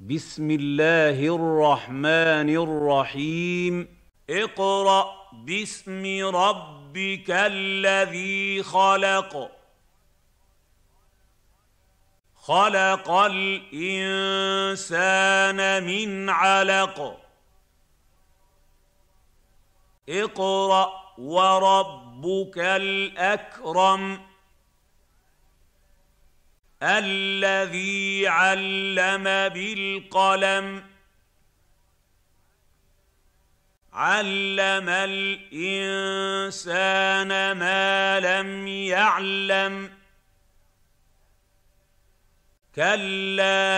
بسم الله الرحمن الرحيم اقرا باسم ربك الذي خلق خلق الانسان من علق اقرا وربك الاكرم الذي علم بالقلم علم الانسان ما لم يعلم كلا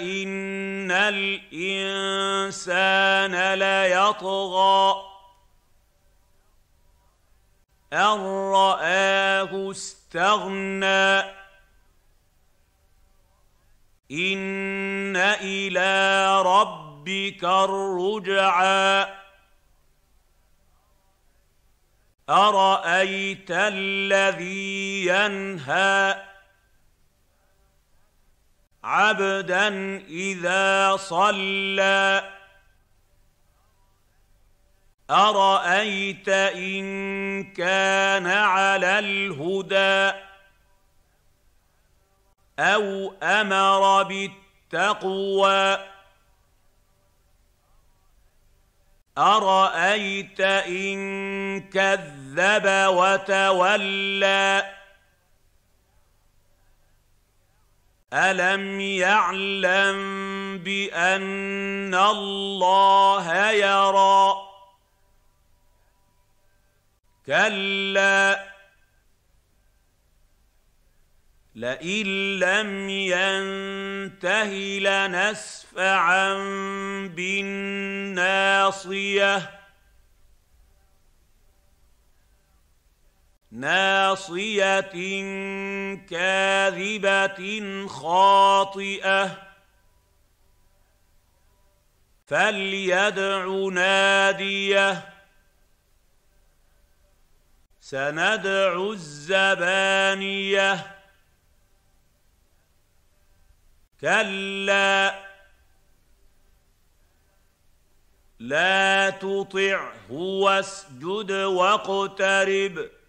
ان الانسان ليطغى ان راه استغنى إن إلى ربك الرجعى أرأيت الذي ينهى عبدا إذا صلى أرأيت إن كان على الهدى أو أمر بالتقوى أرأيت إن كذب وتولى ألم يعلم بأن الله يرى كَلَّا لئن لم ينته لنسفعا بالناصيه ناصيه كاذبه خاطئه فليدع ناديه سندع الزبانيه كلا لا تطعه واسجد واقترب